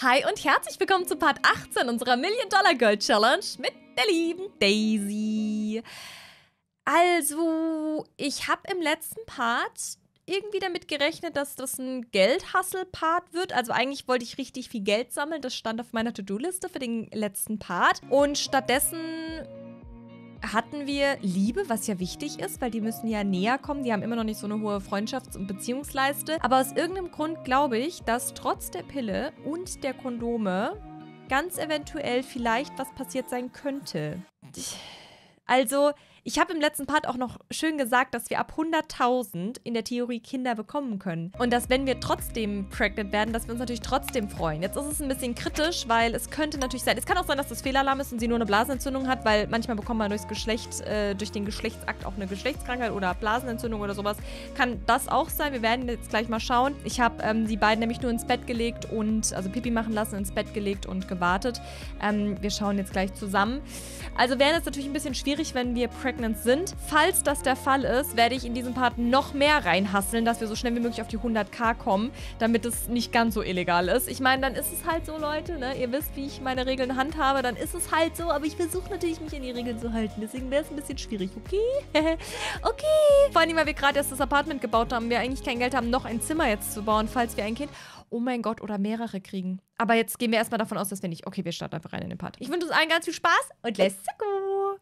Hi und herzlich willkommen zu Part 18 unserer Million Dollar Girl Challenge mit der lieben Daisy. Also, ich habe im letzten Part irgendwie damit gerechnet, dass das ein Geldhustle-Part wird. Also eigentlich wollte ich richtig viel Geld sammeln. Das stand auf meiner To-Do-Liste für den letzten Part. Und stattdessen hatten wir Liebe, was ja wichtig ist, weil die müssen ja näher kommen. Die haben immer noch nicht so eine hohe Freundschafts- und Beziehungsleiste. Aber aus irgendeinem Grund glaube ich, dass trotz der Pille und der Kondome ganz eventuell vielleicht was passiert sein könnte. Also, ich habe im letzten Part auch noch schön gesagt, dass wir ab 100.000 in der Theorie Kinder bekommen können. Und dass, wenn wir trotzdem pregnant werden, dass wir uns natürlich trotzdem freuen. Jetzt ist es ein bisschen kritisch, weil es könnte natürlich sein, es kann auch sein, dass das Fehlalarm ist und sie nur eine Blasenentzündung hat, weil manchmal bekommt man durchs Geschlecht, äh, durch den Geschlechtsakt auch eine Geschlechtskrankheit oder Blasenentzündung oder sowas. Kann das auch sein. Wir werden jetzt gleich mal schauen. Ich habe ähm, die beiden nämlich nur ins Bett gelegt und, also Pipi machen lassen, ins Bett gelegt und gewartet. Ähm, wir schauen jetzt gleich zusammen. Also wäre es natürlich ein bisschen schwierig, wenn wir pregnant Pregnants sind. Falls das der Fall ist, werde ich in diesem Part noch mehr reinhasseln, dass wir so schnell wie möglich auf die 100k kommen, damit es nicht ganz so illegal ist. Ich meine, dann ist es halt so, Leute, ne? Ihr wisst, wie ich meine Regeln handhabe, dann ist es halt so, aber ich versuche natürlich, mich an die Regeln zu halten. Deswegen wäre es ein bisschen schwierig, okay? okay. Vor allem, weil wir gerade erst das Apartment gebaut haben, wir eigentlich kein Geld haben, noch ein Zimmer jetzt zu bauen, falls wir ein Kind oh mein Gott, oder mehrere kriegen. Aber jetzt gehen wir erstmal davon aus, dass wir nicht. Okay, wir starten einfach rein in den Part. Ich wünsche uns allen ganz viel Spaß und let's go!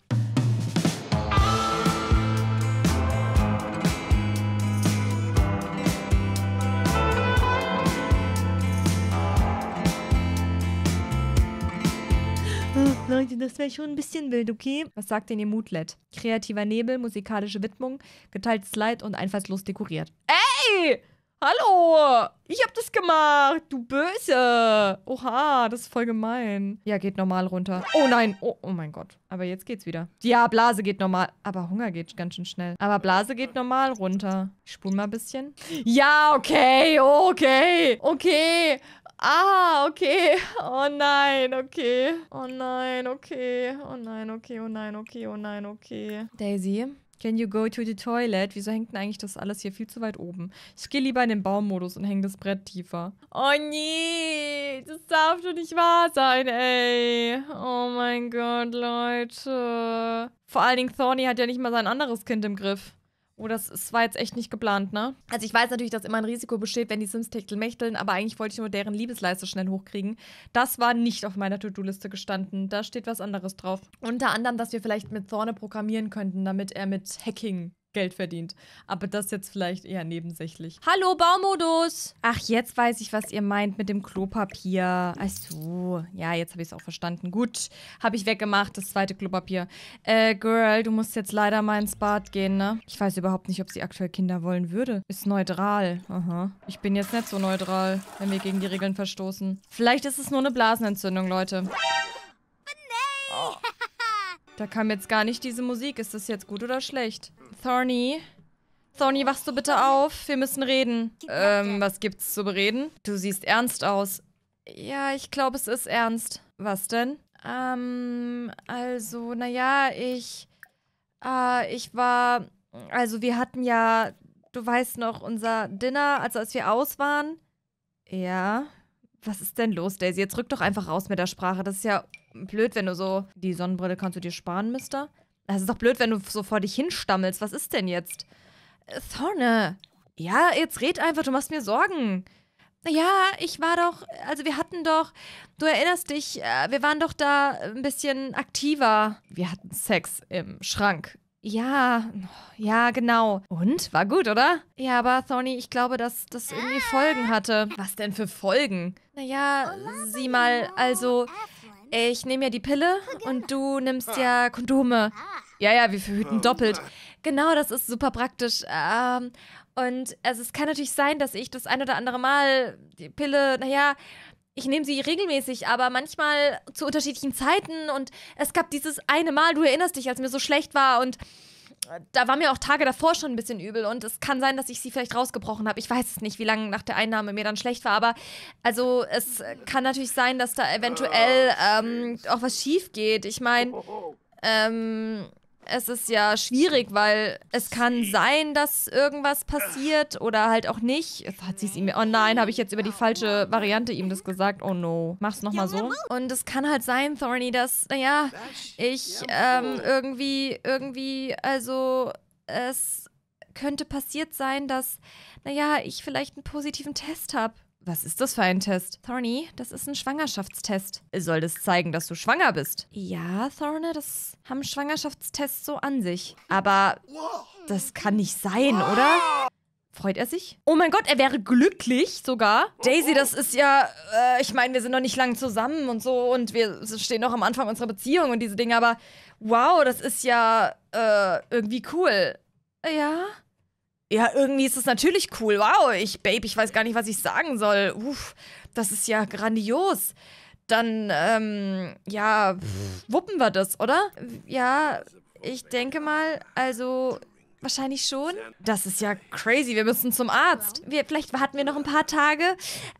Leute, das wäre schon ein bisschen wild, okay? Was sagt denn ihr Moodlet? Kreativer Nebel, musikalische Widmung, geteiltes Leid und einfallslos dekoriert. Ey! Hallo! Ich hab das gemacht! Du Böse! Oha, das ist voll gemein. Ja, geht normal runter. Oh nein! Oh, oh mein Gott. Aber jetzt geht's wieder. Ja, Blase geht normal. Aber Hunger geht ganz schön schnell. Aber Blase geht normal runter. Ich spul mal ein bisschen. Ja, okay, okay, okay. Ah, okay. Oh nein, okay. Oh nein, okay. Oh nein, okay, oh nein, okay, oh nein, okay. Daisy, can you go to the toilet? Wieso hängt denn eigentlich das alles hier viel zu weit oben? Ich gehe lieber in den Baumodus und hänge das Brett tiefer. Oh nee, das darf doch nicht wahr sein, ey. Oh mein Gott, Leute. Vor allen Dingen, Thorny hat ja nicht mal sein anderes Kind im Griff. Oh, das, das war jetzt echt nicht geplant, ne? Also ich weiß natürlich, dass immer ein Risiko besteht, wenn die Sims mächteln, aber eigentlich wollte ich nur deren Liebesleiste schnell hochkriegen. Das war nicht auf meiner To-Do-Liste gestanden. Da steht was anderes drauf. Unter anderem, dass wir vielleicht mit Thorne programmieren könnten, damit er mit Hacking Geld verdient. Aber das jetzt vielleicht eher nebensächlich. Hallo, Baumodus! Ach, jetzt weiß ich, was ihr meint mit dem Klopapier. Ach so. Ja, jetzt habe ich es auch verstanden. Gut, habe ich weggemacht, das zweite Klopapier. Äh, Girl, du musst jetzt leider mal ins Bad gehen, ne? Ich weiß überhaupt nicht, ob sie aktuell Kinder wollen würde. Ist neutral. Aha. Ich bin jetzt nicht so neutral, wenn wir gegen die Regeln verstoßen. Vielleicht ist es nur eine Blasenentzündung, Leute. Da kam jetzt gar nicht diese Musik. Ist das jetzt gut oder schlecht? Thorny? Thorny, wachst du bitte auf? Wir müssen reden. Ähm, was gibt's zu bereden? Du siehst ernst aus. Ja, ich glaube, es ist ernst. Was denn? Ähm, also, naja, ich. Äh, ich war. Also, wir hatten ja. Du weißt noch, unser Dinner, also als wir aus waren. Ja. Was ist denn los, Daisy? Jetzt rück doch einfach raus mit der Sprache. Das ist ja blöd, wenn du so. Die Sonnenbrille kannst du dir sparen, Mister. Das ist doch blöd, wenn du so vor dich hinstammelst. Was ist denn jetzt? Thorne. Äh, ja, jetzt red einfach, du machst mir Sorgen. Ja, ich war doch, also wir hatten doch, du erinnerst dich, äh, wir waren doch da ein bisschen aktiver. Wir hatten Sex im Schrank. Ja, ja, genau. Und? War gut, oder? Ja, aber Thorny, ich glaube, dass das irgendwie Folgen hatte. Was denn für Folgen? Naja, sieh mal, also äh, ich nehme ja die Pille oh, und du nimmst ja Kondome. Ah. Ja, ja, wir verhüten ah. doppelt. Genau, das ist super praktisch. Ähm, und also es kann natürlich sein, dass ich das ein oder andere Mal die Pille, naja, ich nehme sie regelmäßig, aber manchmal zu unterschiedlichen Zeiten. Und es gab dieses eine Mal, du erinnerst dich, als mir so schlecht war und da war mir auch Tage davor schon ein bisschen übel und es kann sein, dass ich sie vielleicht rausgebrochen habe. Ich weiß es nicht, wie lange nach der Einnahme mir dann schlecht war, aber also es kann natürlich sein, dass da eventuell ähm, auch was schief geht. Ich meine, oh, oh, oh. ähm, es ist ja schwierig, weil es kann sein, dass irgendwas passiert oder halt auch nicht. Hat sie es ihm. Oh nein, habe ich jetzt über die falsche Variante ihm das gesagt. Oh no. Mach's nochmal so. Und es kann halt sein, Thorny, dass, naja, ich ähm, irgendwie, irgendwie, also es könnte passiert sein, dass, naja, ich vielleicht einen positiven Test habe. Was ist das für ein Test? Thorny, das ist ein Schwangerschaftstest. Soll das zeigen, dass du schwanger bist? Ja, Thorne, das haben Schwangerschaftstests so an sich. Aber das kann nicht sein, oder? Freut er sich? Oh mein Gott, er wäre glücklich sogar. Daisy, das ist ja, äh, ich meine, wir sind noch nicht lange zusammen und so und wir stehen noch am Anfang unserer Beziehung und diese Dinge, aber wow, das ist ja äh, irgendwie cool. Ja? Ja, irgendwie ist es natürlich cool. Wow, ich, Babe, ich weiß gar nicht, was ich sagen soll. Uff, das ist ja grandios. Dann, ähm, ja, wuppen wir das, oder? Ja, ich denke mal, also Wahrscheinlich schon. Das ist ja crazy. Wir müssen zum Arzt. Wir, vielleicht warten wir noch ein paar Tage.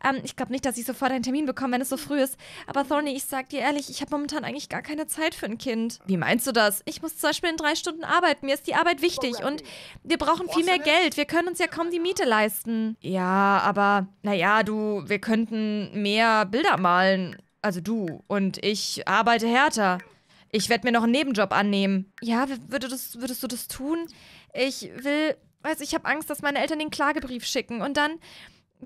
Ähm, ich glaube nicht, dass ich sofort einen Termin bekomme, wenn es so früh ist. Aber Thorny, ich sag dir ehrlich, ich habe momentan eigentlich gar keine Zeit für ein Kind. Wie meinst du das? Ich muss zum Beispiel in drei Stunden arbeiten. Mir ist die Arbeit wichtig oh, und wir brauchen viel mehr Geld. Wir können uns ja kaum die Miete leisten. Ja, aber naja, du, wir könnten mehr Bilder malen. Also du und ich arbeite härter. Ich werde mir noch einen Nebenjob annehmen. Ja, würde das, würdest du das tun? Ich will, also ich habe Angst, dass meine Eltern den Klagebrief schicken und dann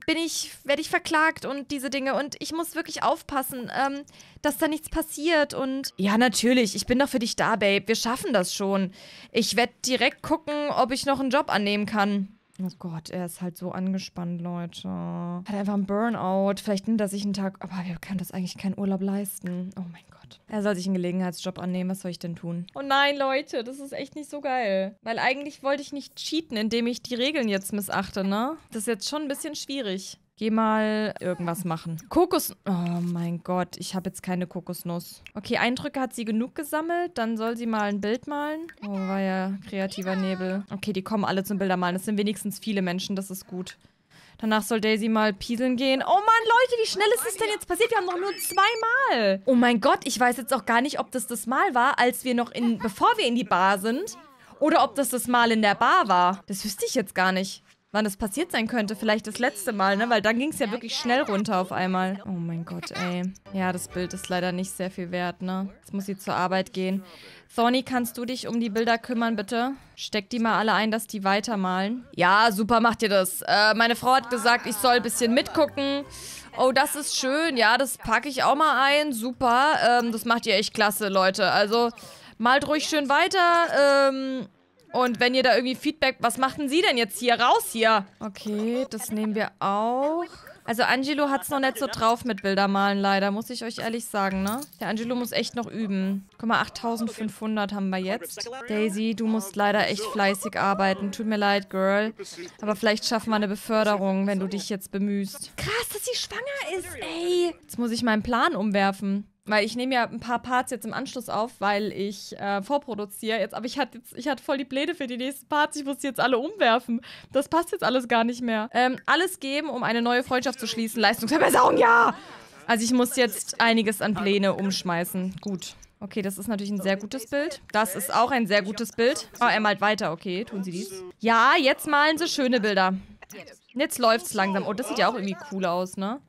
bin ich, werde ich verklagt und diese Dinge. Und ich muss wirklich aufpassen, ähm, dass da nichts passiert. Und ja, natürlich, ich bin doch für dich da, Babe. Wir schaffen das schon. Ich werde direkt gucken, ob ich noch einen Job annehmen kann. Oh Gott, er ist halt so angespannt, Leute. Hat einfach einen Burnout. Vielleicht nimmt er sich einen Tag. Aber wir können das eigentlich keinen Urlaub leisten. Oh mein Gott gemacht. Er soll sich einen Gelegenheitsjob annehmen, was soll ich denn tun? Oh nein, Leute, das ist echt nicht so geil. Weil eigentlich wollte ich nicht cheaten, indem ich die Regeln jetzt missachte, ne? Das ist jetzt schon ein bisschen schwierig. Geh mal irgendwas machen. Kokos. Oh mein Gott, ich habe jetzt keine Kokosnuss. Okay, Eindrücke hat sie genug gesammelt. Dann soll sie mal ein Bild malen. Oh, war ja kreativer Nebel. Okay, die kommen alle zum Bildermalen. Das sind wenigstens viele Menschen, das ist gut. Danach soll Daisy mal pieseln gehen. Oh Mann, Leute, wie schnell ist es denn jetzt passiert? Wir haben noch nur zweimal. Oh mein Gott, ich weiß jetzt auch gar nicht, ob das das Mal war, als wir noch in, bevor wir in die Bar sind. Oder ob das das Mal in der Bar war. Das wüsste ich jetzt gar nicht wann es passiert sein könnte. Vielleicht das letzte Mal, ne? Weil dann ging es ja wirklich schnell runter auf einmal. Oh mein Gott, ey. Ja, das Bild ist leider nicht sehr viel wert, ne? Jetzt muss sie zur Arbeit gehen. Thorny, kannst du dich um die Bilder kümmern, bitte? Steck die mal alle ein, dass die weitermalen. Ja, super, macht ihr das. Äh, meine Frau hat gesagt, ich soll ein bisschen mitgucken. Oh, das ist schön. Ja, das packe ich auch mal ein. Super. Ähm, das macht ihr echt klasse, Leute. Also, malt ruhig schön weiter. Ähm... Und wenn ihr da irgendwie Feedback... Was machen sie denn jetzt hier? Raus hier! Okay, das nehmen wir auch. Also Angelo hat es noch nicht so drauf mit Bildermalen leider, muss ich euch ehrlich sagen, ne? Der Angelo muss echt noch üben. Guck mal, 8500 haben wir jetzt. Daisy, du musst leider echt fleißig arbeiten. Tut mir leid, Girl. Aber vielleicht schaffen wir eine Beförderung, wenn du dich jetzt bemühst. Krass, dass sie schwanger ist, ey! Jetzt muss ich meinen Plan umwerfen. Weil ich nehme ja ein paar Parts jetzt im Anschluss auf, weil ich äh, vorproduziere jetzt. Aber ich hatte, jetzt, ich hatte voll die Pläne für die nächsten Parts. Ich muss jetzt alle umwerfen. Das passt jetzt alles gar nicht mehr. Ähm, alles geben, um eine neue Freundschaft zu schließen. Leistungsverbesserung, ja! Also ich muss jetzt einiges an Pläne umschmeißen. Gut. Okay, das ist natürlich ein sehr gutes Bild. Das ist auch ein sehr gutes Bild. Oh, er malt weiter. Okay, tun Sie dies. Ja, jetzt malen Sie schöne Bilder. Jetzt läuft's langsam. Oh, das sieht ja auch irgendwie cool aus, ne?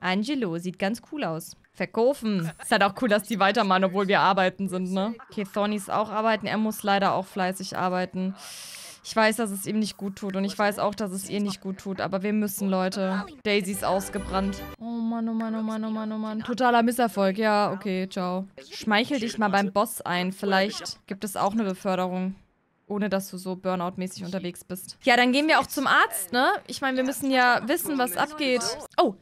Angelo sieht ganz cool aus. Verkaufen. Ist halt auch cool, dass die weitermachen, obwohl wir arbeiten sind, ne? Okay, Thorny ist auch arbeiten. Er muss leider auch fleißig arbeiten. Ich weiß, dass es ihm nicht gut tut und ich weiß auch, dass es ihr nicht gut tut, aber wir müssen, Leute. Daisy ist ausgebrannt. Oh Mann, oh Mann, oh Mann, oh Mann, oh Mann. Totaler Misserfolg. Ja, okay, ciao. Schmeichel dich mal beim Boss ein. Vielleicht gibt es auch eine Beförderung ohne dass du so Burnout-mäßig unterwegs bist. Ja, dann gehen wir auch zum Arzt, ne? Ich meine, wir müssen ja wissen, was abgeht. Oh,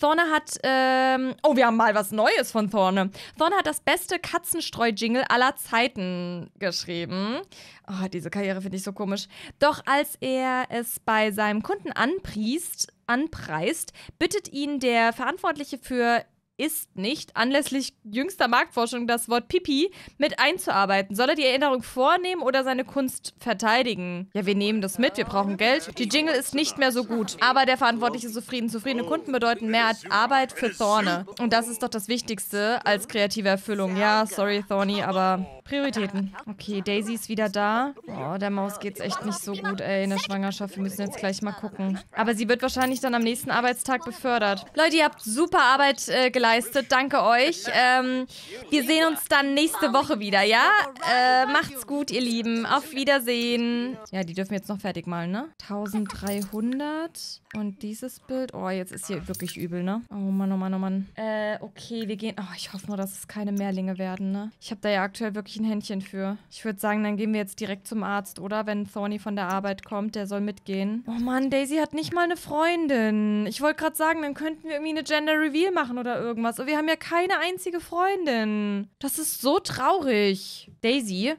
Thorne hat, ähm, oh, wir haben mal was Neues von Thorne. Thorne hat das beste Katzenstreu-Jingle aller Zeiten geschrieben. Oh, diese Karriere finde ich so komisch. Doch als er es bei seinem Kunden anpriest, anpreist, bittet ihn der Verantwortliche für ist nicht, anlässlich jüngster Marktforschung das Wort Pipi mit einzuarbeiten? Soll er die Erinnerung vornehmen oder seine Kunst verteidigen? Ja, wir nehmen das mit, wir brauchen Geld. Die Jingle ist nicht mehr so gut, aber der Verantwortliche ist zufrieden. Zufriedene Kunden bedeuten mehr als Arbeit für Thorne. Und das ist doch das Wichtigste als kreative Erfüllung. Ja, sorry, Thorny, aber Prioritäten. Okay, Daisy ist wieder da. Oh, der Maus geht's echt nicht so gut, ey, in der Schwangerschaft. Wir müssen jetzt gleich mal gucken. Aber sie wird wahrscheinlich dann am nächsten Arbeitstag befördert. Leute, ihr habt super Arbeit äh, geleistet geleistet. Danke euch. Ähm, wir sehen uns dann nächste Woche wieder, ja? Äh, macht's gut, ihr Lieben. Auf Wiedersehen. Ja, die dürfen wir jetzt noch fertig malen, ne? 1300. Und dieses Bild. Oh, jetzt ist hier wirklich übel, ne? Oh Mann, oh Mann, oh Mann. Äh, okay, wir gehen. Oh, ich hoffe nur, dass es keine Mehrlinge werden, ne? Ich habe da ja aktuell wirklich ein Händchen für. Ich würde sagen, dann gehen wir jetzt direkt zum Arzt, oder? Wenn Thorny von der Arbeit kommt, der soll mitgehen. Oh Mann, Daisy hat nicht mal eine Freundin. Ich wollte gerade sagen, dann könnten wir irgendwie eine Gender Reveal machen oder irgendwas irgendwas. Und wir haben ja keine einzige Freundin. Das ist so traurig. Daisy,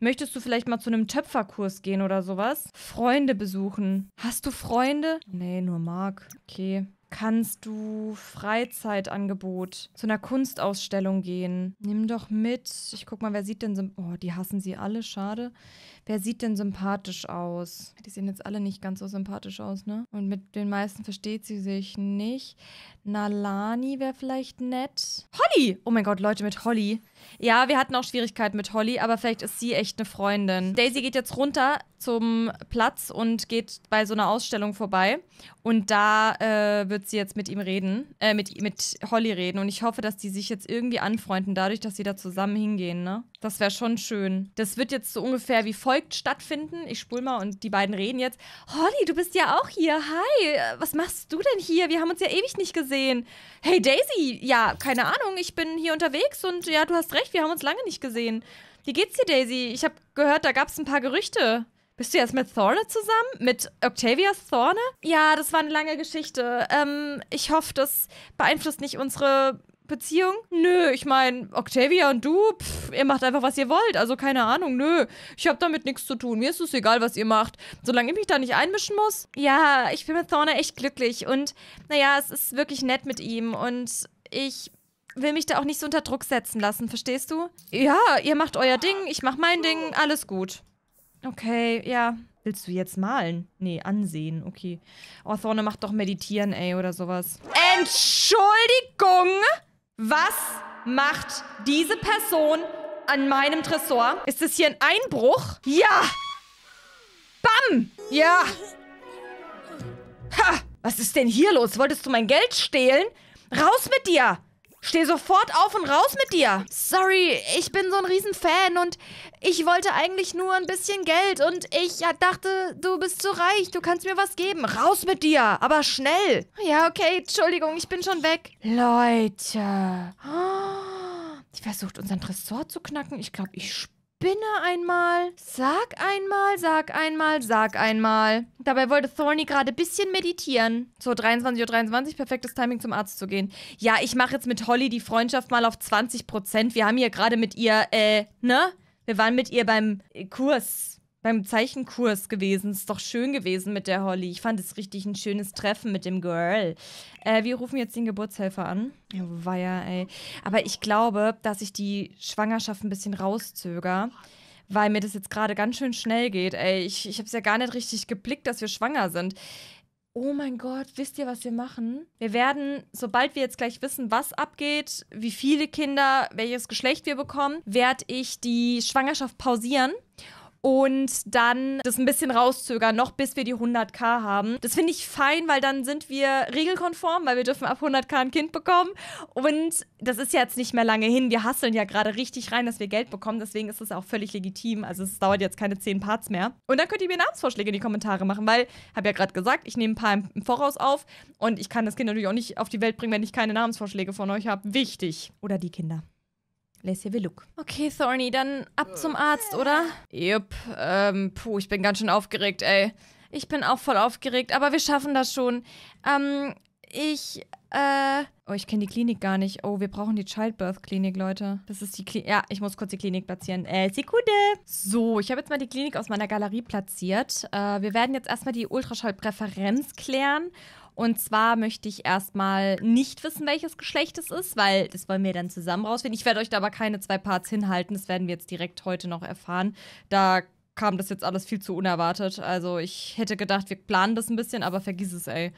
Möchtest du vielleicht mal zu einem Töpferkurs gehen oder sowas? Freunde besuchen. Hast du Freunde? Nee, nur Mark. Okay. Kannst du Freizeitangebot zu einer Kunstausstellung gehen? Nimm doch mit. Ich guck mal, wer sieht denn so. Oh, die hassen sie alle, schade wer sieht denn sympathisch aus? Die sehen jetzt alle nicht ganz so sympathisch aus, ne? Und mit den meisten versteht sie sich nicht. Nalani wäre vielleicht nett. Holly! Oh mein Gott, Leute, mit Holly. Ja, wir hatten auch Schwierigkeiten mit Holly, aber vielleicht ist sie echt eine Freundin. Daisy geht jetzt runter zum Platz und geht bei so einer Ausstellung vorbei. Und da äh, wird sie jetzt mit ihm reden, äh, mit, mit Holly reden. Und ich hoffe, dass die sich jetzt irgendwie anfreunden, dadurch, dass sie da zusammen hingehen, ne? Das wäre schon schön. Das wird jetzt so ungefähr wie folgt stattfinden. Ich spul mal und die beiden reden jetzt. Holly, du bist ja auch hier. Hi, äh, was machst du denn hier? Wir haben uns ja ewig nicht gesehen. Hey Daisy, ja, keine Ahnung, ich bin hier unterwegs und ja, du hast recht, wir haben uns lange nicht gesehen. Wie geht's dir, Daisy? Ich habe gehört, da gab's ein paar Gerüchte. Bist du jetzt mit Thorne zusammen? Mit Octavias Thorne? Ja, das war eine lange Geschichte. Ähm, ich hoffe, das beeinflusst nicht unsere Beziehung? Nö, ich meine, Octavia und du, pff, ihr macht einfach, was ihr wollt. Also keine Ahnung, nö. Ich habe damit nichts zu tun. Mir ist es egal, was ihr macht. Solange ich mich da nicht einmischen muss. Ja, ich bin mit Thorne echt glücklich. Und naja, es ist wirklich nett mit ihm. Und ich will mich da auch nicht so unter Druck setzen lassen, verstehst du? Ja, ihr macht euer Ding, ich mach mein Ding, alles gut. Okay, ja. Willst du jetzt malen? Nee, ansehen, okay. Oh, Thorne macht doch meditieren, ey, oder sowas. Entschuldigung! Was macht diese Person an meinem Tresor? Ist es hier ein Einbruch? Ja! Bam! Ja! Ha! Was ist denn hier los? Wolltest du mein Geld stehlen? Raus mit dir! Steh sofort auf und raus mit dir. Sorry, ich bin so ein Riesenfan und ich wollte eigentlich nur ein bisschen Geld und ich dachte, du bist zu reich, du kannst mir was geben. Raus mit dir, aber schnell. Ja, okay, Entschuldigung, ich bin schon weg. Leute. Die versucht unseren Tresor zu knacken. Ich glaube, ich spüre spinne einmal, sag einmal, sag einmal, sag einmal. Dabei wollte Thorny gerade ein bisschen meditieren. So, 23.23 Uhr, 23, perfektes Timing zum Arzt zu gehen. Ja, ich mache jetzt mit Holly die Freundschaft mal auf 20 Prozent. Wir haben hier gerade mit ihr, äh, ne? Wir waren mit ihr beim äh, Kurs beim Zeichenkurs gewesen. Ist doch schön gewesen mit der Holly. Ich fand es richtig ein schönes Treffen mit dem Girl. Äh, wir rufen jetzt den Geburtshelfer an. Ja, weia, ey. Aber ich glaube, dass ich die Schwangerschaft ein bisschen rauszöger. Weil mir das jetzt gerade ganz schön schnell geht, ey. Ich, ich hab's ja gar nicht richtig geblickt, dass wir schwanger sind. Oh mein Gott, wisst ihr, was wir machen? Wir werden, sobald wir jetzt gleich wissen, was abgeht, wie viele Kinder, welches Geschlecht wir bekommen, werde ich die Schwangerschaft pausieren und dann das ein bisschen rauszögern, noch bis wir die 100k haben. Das finde ich fein, weil dann sind wir regelkonform, weil wir dürfen ab 100k ein Kind bekommen. Und das ist ja jetzt nicht mehr lange hin. Wir hasseln ja gerade richtig rein, dass wir Geld bekommen. Deswegen ist es auch völlig legitim. Also es dauert jetzt keine 10 Parts mehr. Und dann könnt ihr mir Namensvorschläge in die Kommentare machen, weil, habe ja gerade gesagt, ich nehme ein paar im Voraus auf und ich kann das Kind natürlich auch nicht auf die Welt bringen, wenn ich keine Namensvorschläge von euch habe. Wichtig. Oder die Kinder. Laissez-vous-look. Okay, Thorny, dann ab zum Arzt, oder? Jupp. Ähm, puh, ich bin ganz schön aufgeregt, ey. Ich bin auch voll aufgeregt, aber wir schaffen das schon. Ähm, ich, äh... Oh, ich kenne die Klinik gar nicht. Oh, wir brauchen die Childbirth-Klinik, Leute. Das ist die Klinik. Ja, ich muss kurz die Klinik platzieren. Äh, Sekunde. So, ich habe jetzt mal die Klinik aus meiner Galerie platziert. Äh, wir werden jetzt erstmal die Ultraschallpräferenz klären und zwar möchte ich erstmal nicht wissen, welches Geschlecht es ist, weil das wollen wir dann zusammen rausfinden. Ich werde euch da aber keine zwei Parts hinhalten. Das werden wir jetzt direkt heute noch erfahren. Da kam das jetzt alles viel zu unerwartet. Also ich hätte gedacht, wir planen das ein bisschen, aber vergiss es, ey.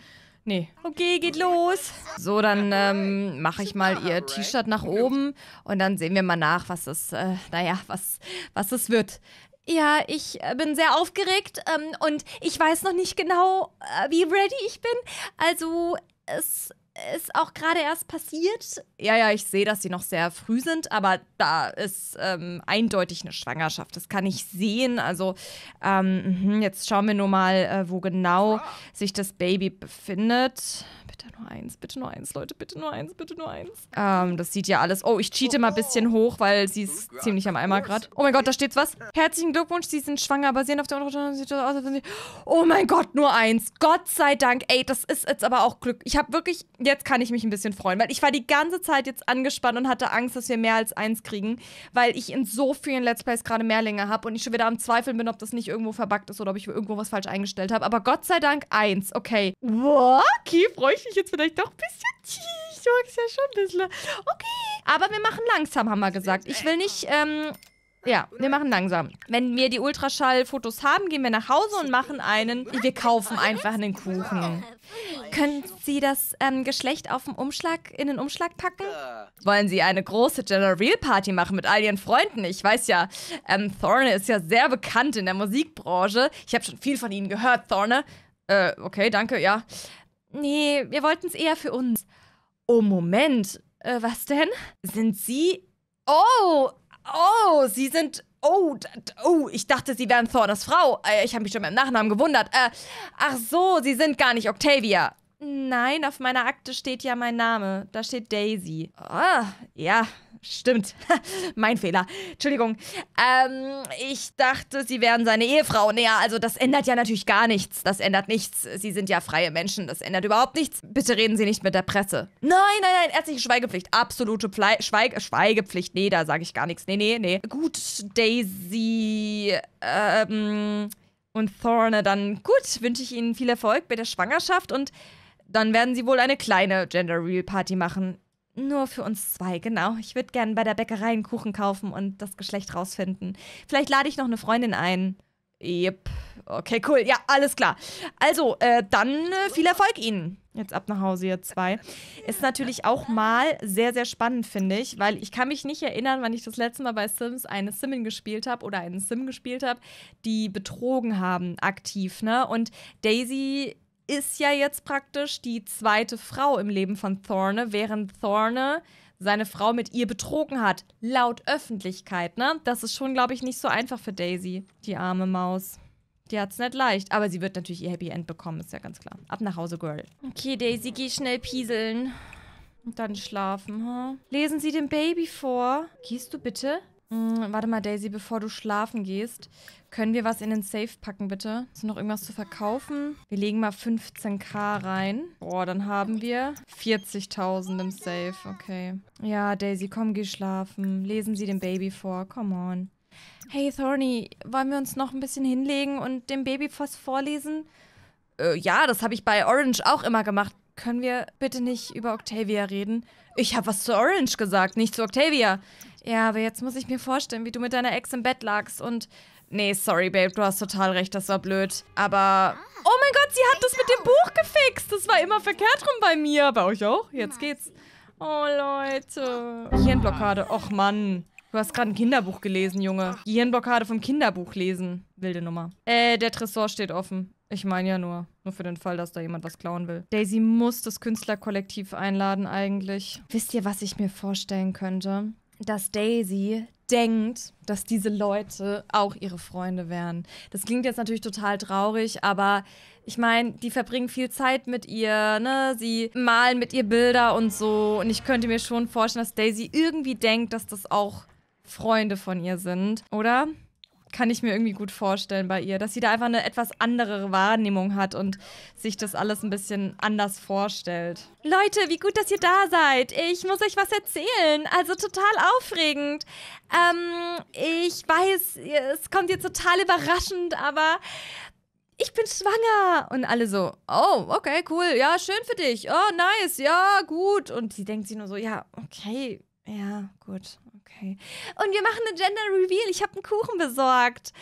Nee. Okay, geht los. So, dann ähm, mache ich mal ihr T-Shirt nach oben und dann sehen wir mal nach, was es, äh, naja, was, was das wird. Ja, ich äh, bin sehr aufgeregt ähm, und ich weiß noch nicht genau, äh, wie ready ich bin. Also es ist auch gerade erst passiert. Ja, ja, ich sehe, dass sie noch sehr früh sind, aber da ist ähm, eindeutig eine Schwangerschaft. Das kann ich sehen. Also ähm, mhm, jetzt schauen wir nur mal, äh, wo genau sich das Baby befindet. Bitte nur eins, bitte nur eins, Leute, bitte nur eins, bitte nur eins. Ähm, das sieht ja alles. Oh, ich cheate mal ein bisschen hoch, weil sie ist ziemlich am Eimer gerade. Oh mein Gott, da steht's was. Herzlichen Glückwunsch, Sie sind schwanger, basierend auf der Unterhaltung sieht Oh mein Gott, nur eins. Gott sei Dank. Ey, das ist jetzt aber auch Glück. Ich habe wirklich jetzt kann ich mich ein bisschen freuen, weil ich war die ganze Zeit jetzt angespannt und hatte Angst, dass wir mehr als eins kriegen, weil ich in so vielen Let's Plays gerade Mehrlinge habe und ich schon wieder am Zweifeln bin, ob das nicht irgendwo verbuggt ist oder ob ich irgendwo was falsch eingestellt habe. Aber Gott sei Dank eins. Okay. okay, freue ich mich jetzt vielleicht doch ein bisschen. Ich mag es ja schon ein bisschen. Okay. Aber wir machen langsam, haben wir gesagt. Ich will nicht ähm, ja, wir machen langsam. Wenn wir die Ultraschallfotos haben, gehen wir nach Hause und machen einen. Wir kaufen einfach einen Kuchen. Können Sie das ähm, Geschlecht auf dem Umschlag in den Umschlag packen? Wollen Sie eine große General Real Party machen mit all Ihren Freunden? Ich weiß ja, ähm, Thorne ist ja sehr bekannt in der Musikbranche. Ich habe schon viel von Ihnen gehört, Thorne. Äh, okay, danke, ja. Nee, wir wollten es eher für uns. Oh, Moment. Äh, was denn? Sind Sie. Oh, Oh, Sie sind. Oh, oh, ich dachte, Sie wären Thorners Frau. Äh, ich habe mich schon beim Nachnamen gewundert. Äh, ach so, Sie sind gar nicht Octavia. Nein, auf meiner Akte steht ja mein Name. Da steht Daisy. Ah, ja, stimmt. mein Fehler. Entschuldigung. Ähm, ich dachte, sie wären seine Ehefrau. Naja, also das ändert ja natürlich gar nichts. Das ändert nichts. Sie sind ja freie Menschen. Das ändert überhaupt nichts. Bitte reden Sie nicht mit der Presse. Nein, nein, nein. Ärztliche Schweigepflicht. Absolute Pfle Schweig Schweigepflicht. Nee, da sage ich gar nichts. Nee, nee, nee. Gut, Daisy. Ähm. Und Thorne, dann gut, wünsche ich Ihnen viel Erfolg bei der Schwangerschaft und dann werden sie wohl eine kleine Gender Real Party machen. Nur für uns zwei, genau. Ich würde gerne bei der Bäckerei einen Kuchen kaufen und das Geschlecht rausfinden. Vielleicht lade ich noch eine Freundin ein. Yep. Okay, cool. Ja, alles klar. Also, äh, dann äh, viel Erfolg Ihnen. Jetzt ab nach Hause, ihr zwei. Ist natürlich auch mal sehr, sehr spannend, finde ich, weil ich kann mich nicht erinnern, wann ich das letzte Mal bei Sims eine Simin gespielt habe oder einen Sim gespielt habe, die betrogen haben aktiv, ne? Und Daisy ist ja jetzt praktisch die zweite Frau im Leben von Thorne, während Thorne seine Frau mit ihr betrogen hat, laut Öffentlichkeit, ne? Das ist schon, glaube ich, nicht so einfach für Daisy, die arme Maus. Die hat's nicht leicht, aber sie wird natürlich ihr Happy End bekommen, ist ja ganz klar. Ab nach Hause, Girl. Okay, Daisy, geh schnell pieseln. Und dann schlafen, huh? Lesen Sie dem Baby vor. Gehst du bitte? Hm, warte mal, Daisy, bevor du schlafen gehst, können wir was in den Safe packen, bitte? Ist noch irgendwas zu verkaufen? Wir legen mal 15k rein. Boah, dann haben wir 40.000 im Safe. Okay. Ja, Daisy, komm, geh schlafen. Lesen Sie dem Baby vor. Come on. Hey, Thorny, wollen wir uns noch ein bisschen hinlegen und dem Baby was vorlesen? Äh, ja, das habe ich bei Orange auch immer gemacht. Können wir bitte nicht über Octavia reden? Ich habe was zu Orange gesagt, nicht zu Octavia ja, aber jetzt muss ich mir vorstellen, wie du mit deiner Ex im Bett lagst und. Nee, sorry, Babe, du hast total recht, das war blöd. Aber. Ah. Oh mein Gott, sie hat das mit dem Buch gefixt. Das war immer verkehrt rum bei mir. Bei euch auch? Jetzt geht's. Oh, Leute. Hirnblockade. Och, Mann. Du hast gerade ein Kinderbuch gelesen, Junge. Gehirnblockade ah. vom Kinderbuch lesen. Wilde Nummer. Äh, der Tresor steht offen. Ich meine ja nur. Nur für den Fall, dass da jemand was klauen will. Daisy muss das Künstlerkollektiv einladen eigentlich. Wisst ihr, was ich mir vorstellen könnte? dass Daisy denkt, dass diese Leute auch ihre Freunde wären. Das klingt jetzt natürlich total traurig, aber ich meine, die verbringen viel Zeit mit ihr, ne? Sie malen mit ihr Bilder und so. Und ich könnte mir schon vorstellen, dass Daisy irgendwie denkt, dass das auch Freunde von ihr sind, oder? kann ich mir irgendwie gut vorstellen bei ihr, dass sie da einfach eine etwas andere Wahrnehmung hat und sich das alles ein bisschen anders vorstellt. Leute, wie gut, dass ihr da seid. Ich muss euch was erzählen. Also total aufregend. Ähm, ich weiß, es kommt jetzt total überraschend, aber ich bin schwanger. Und alle so, oh, okay, cool, ja, schön für dich. Oh, nice, ja, gut. Und sie denkt sich nur so, ja, okay, ja, gut okay. Und wir machen eine Gender Reveal. Ich habe einen Kuchen besorgt.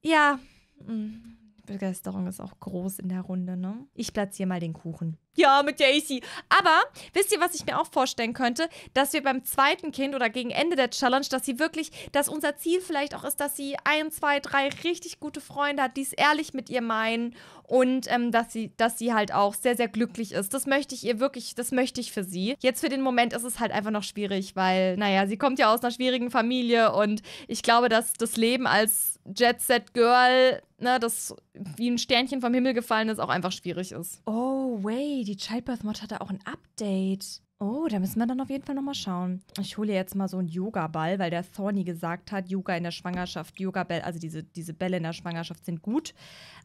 Ja, mm. Begeisterung ist auch groß in der Runde, ne? Ich platziere mal den Kuchen. Ja, mit Daisy. Aber wisst ihr, was ich mir auch vorstellen könnte? Dass wir beim zweiten Kind oder gegen Ende der Challenge, dass sie wirklich, dass unser Ziel vielleicht auch ist, dass sie ein, zwei, drei richtig gute Freunde hat, die es ehrlich mit ihr meinen und ähm, dass, sie, dass sie halt auch sehr, sehr glücklich ist. Das möchte ich ihr wirklich, das möchte ich für sie. Jetzt für den Moment ist es halt einfach noch schwierig, weil, naja, sie kommt ja aus einer schwierigen Familie und ich glaube, dass das Leben als Jet Set Girl, ne, das wie ein Sternchen vom Himmel gefallen ist, auch einfach schwierig ist. Oh, wait die Childbirth-Mod hatte auch ein Update. Oh, da müssen wir dann auf jeden Fall nochmal schauen. Ich hole jetzt mal so einen Yoga-Ball, weil der Thorny gesagt hat, Yoga in der Schwangerschaft, Yoga-Bälle, also diese, diese Bälle in der Schwangerschaft sind gut.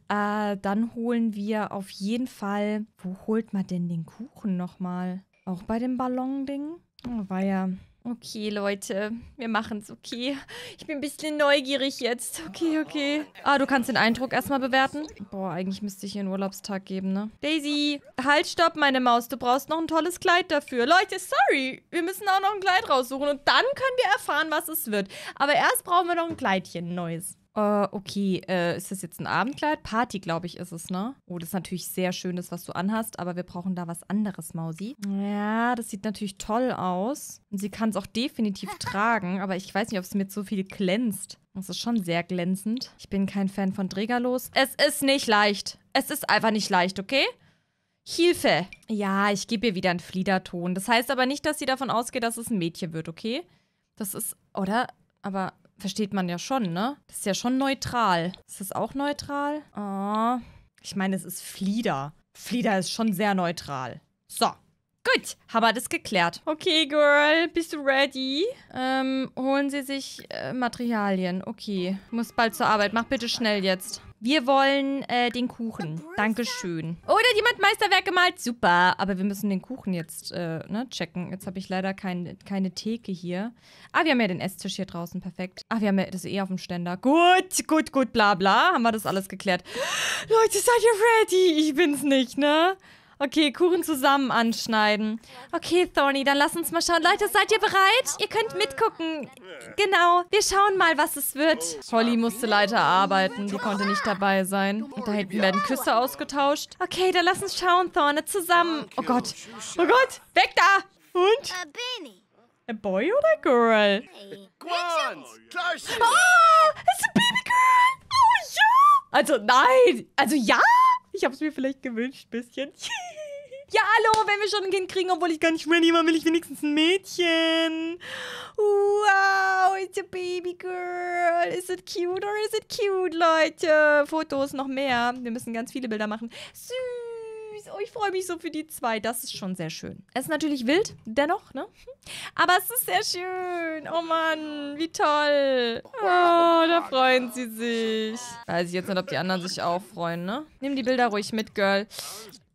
Äh, dann holen wir auf jeden Fall, wo holt man denn den Kuchen nochmal? Auch bei dem Ballon-Ding? Oh, war ja. Okay, Leute. Wir machen es, okay? Ich bin ein bisschen neugierig jetzt. Okay, okay. Ah, du kannst den Eindruck erstmal bewerten. Boah, eigentlich müsste ich hier einen Urlaubstag geben, ne? Daisy, halt, stopp, meine Maus. Du brauchst noch ein tolles Kleid dafür. Leute, sorry. Wir müssen auch noch ein Kleid raussuchen. Und dann können wir erfahren, was es wird. Aber erst brauchen wir noch ein Kleidchen, neues. Äh, okay, uh, ist das jetzt ein Abendkleid? Party, glaube ich, ist es, ne? Oh, das ist natürlich sehr schön, das, was du anhast, aber wir brauchen da was anderes, Mausi. Ja, das sieht natürlich toll aus. Und sie kann es auch definitiv tragen, aber ich weiß nicht, ob es mit so viel glänzt. Es ist schon sehr glänzend. Ich bin kein Fan von Trägerlos. Es ist nicht leicht. Es ist einfach nicht leicht, okay? Hilfe! Ja, ich gebe ihr wieder einen Fliederton. Das heißt aber nicht, dass sie davon ausgeht, dass es ein Mädchen wird, okay? Das ist, oder? Aber versteht man ja schon, ne? Das ist ja schon neutral. Ist das auch neutral? Oh. Ich meine, es ist Flieder. Flieder ist schon sehr neutral. So, Gut, haben wir das geklärt. Okay, Girl, bist du ready? Ähm, holen sie sich äh, Materialien. Okay, muss bald zur Arbeit. Mach bitte schnell jetzt. Wir wollen äh, den Kuchen. Dankeschön. Oder jemand Meisterwerk gemalt. Super. Aber wir müssen den Kuchen jetzt äh, ne, checken. Jetzt habe ich leider kein, keine Theke hier. Ah, wir haben ja den Esstisch hier draußen. Perfekt. Ah, wir haben ja das eh auf dem Ständer. Gut, gut, gut, bla bla. Haben wir das alles geklärt. Leute, seid ihr ready? Ich bin's nicht, ne? Okay, Kuchen zusammen anschneiden. Okay, Thorny, dann lass uns mal schauen. Leute, seid ihr bereit? Ihr könnt mitgucken. Genau, wir schauen mal, was es wird. Holly musste leider arbeiten. Die konnte nicht dabei sein. Und da hinten werden Küsse ausgetauscht. Okay, dann lass uns schauen, Thorne, zusammen. Oh Gott. Oh Gott, weg da! Und? A boy oder girl? Oh, it's a baby girl! Oh ja! Also, nein! Also, ja! Ich habe es mir vielleicht gewünscht, bisschen. ja, hallo, wenn wir schon ein Kind kriegen, obwohl ich gar nicht ready war, will ich wenigstens ein Mädchen. Wow, it's a baby girl. Is it cute or is it cute, Leute? Fotos, noch mehr. Wir müssen ganz viele Bilder machen. Süß oh, ich freue mich so für die zwei. Das ist schon sehr schön. Es ist natürlich wild, dennoch, ne? Aber es ist sehr schön. Oh Mann, wie toll. Oh, da freuen sie sich. Weiß ich jetzt nicht, ob die anderen sich auch freuen, ne? Nimm die Bilder ruhig mit, Girl.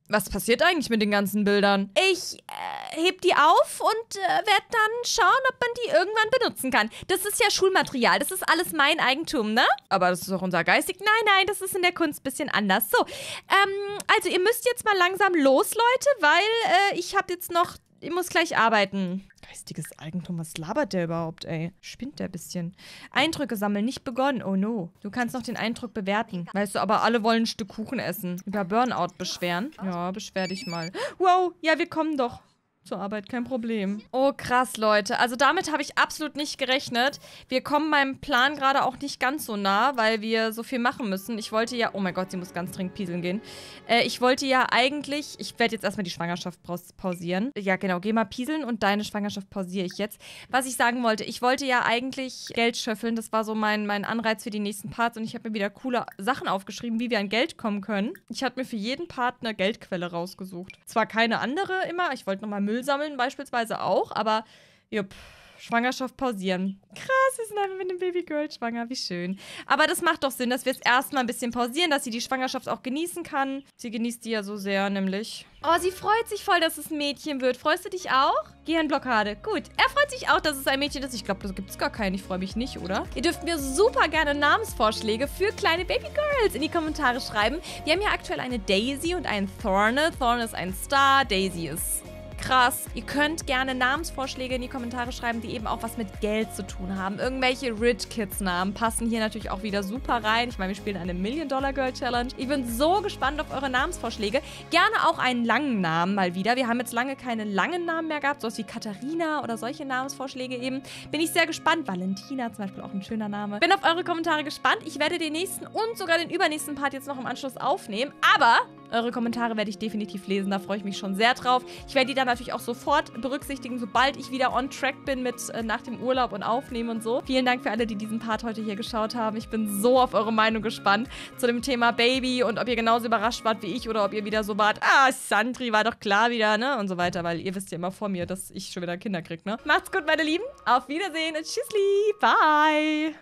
Was passiert eigentlich mit den ganzen Bildern? Ich äh, hebt die auf und äh, werde dann schauen, ob man die irgendwann benutzen kann. Das ist ja Schulmaterial. Das ist alles mein Eigentum, ne? Aber das ist auch unser Geistig. Nein, nein, das ist in der Kunst ein bisschen anders. So, ähm, also ihr müsst jetzt mal langsam los, Leute, weil äh, ich habe jetzt noch ich muss gleich arbeiten. Geistiges Eigentum, was labert der überhaupt, ey? Spinnt der ein bisschen. Eindrücke sammeln, nicht begonnen. Oh no. Du kannst noch den Eindruck bewerten. Weißt du, aber alle wollen ein Stück Kuchen essen. Über Burnout beschweren. Ja, beschwer dich mal. Wow, ja, wir kommen doch zur Arbeit, kein Problem. Oh, krass, Leute. Also damit habe ich absolut nicht gerechnet. Wir kommen meinem Plan gerade auch nicht ganz so nah, weil wir so viel machen müssen. Ich wollte ja... Oh mein Gott, sie muss ganz dringend pieseln gehen. Äh, ich wollte ja eigentlich... Ich werde jetzt erstmal die Schwangerschaft pausieren. Ja, genau. Geh mal pieseln und deine Schwangerschaft pausiere ich jetzt. Was ich sagen wollte, ich wollte ja eigentlich Geld schöffeln. Das war so mein, mein Anreiz für die nächsten Parts. Und ich habe mir wieder coole Sachen aufgeschrieben, wie wir an Geld kommen können. Ich habe mir für jeden Part eine Geldquelle rausgesucht. Zwar keine andere immer. Ich wollte nochmal Müll Müll sammeln beispielsweise auch, aber jupp. Schwangerschaft pausieren. Krass, wir sind einfach mit einem Babygirl schwanger. Wie schön. Aber das macht doch Sinn, dass wir jetzt erstmal ein bisschen pausieren, dass sie die Schwangerschaft auch genießen kann. Sie genießt die ja so sehr, nämlich. Oh, sie freut sich voll, dass es ein Mädchen wird. Freust du dich auch? Gehirnblockade. Gut. Er freut sich auch, dass es ein Mädchen ist. Ich glaube, das gibt es gar keinen. Ich freue mich nicht, oder? Ihr dürft mir super gerne Namensvorschläge für kleine Babygirls in die Kommentare schreiben. Wir haben ja aktuell eine Daisy und einen Thorne. Thorne ist ein Star, Daisy ist krass. Ihr könnt gerne Namensvorschläge in die Kommentare schreiben, die eben auch was mit Geld zu tun haben. Irgendwelche Rich Kids Namen passen hier natürlich auch wieder super rein. Ich meine, wir spielen eine Million Dollar Girl Challenge. Ich bin so gespannt auf eure Namensvorschläge. Gerne auch einen langen Namen mal wieder. Wir haben jetzt lange keine langen Namen mehr gehabt, sowas wie Katharina oder solche Namensvorschläge eben. Bin ich sehr gespannt. Valentina zum Beispiel auch ein schöner Name. Bin auf eure Kommentare gespannt. Ich werde den nächsten und sogar den übernächsten Part jetzt noch im Anschluss aufnehmen. Aber eure Kommentare werde ich definitiv lesen, da freue ich mich schon sehr drauf. Ich werde die dann natürlich auch sofort berücksichtigen, sobald ich wieder on track bin mit äh, nach dem Urlaub und Aufnehmen und so. Vielen Dank für alle, die diesen Part heute hier geschaut haben. Ich bin so auf eure Meinung gespannt zu dem Thema Baby und ob ihr genauso überrascht wart wie ich oder ob ihr wieder so wart, ah, Sandri war doch klar wieder, ne? Und so weiter, weil ihr wisst ja immer vor mir, dass ich schon wieder Kinder kriege, ne? Macht's gut, meine Lieben. Auf Wiedersehen und tschüssli. Bye.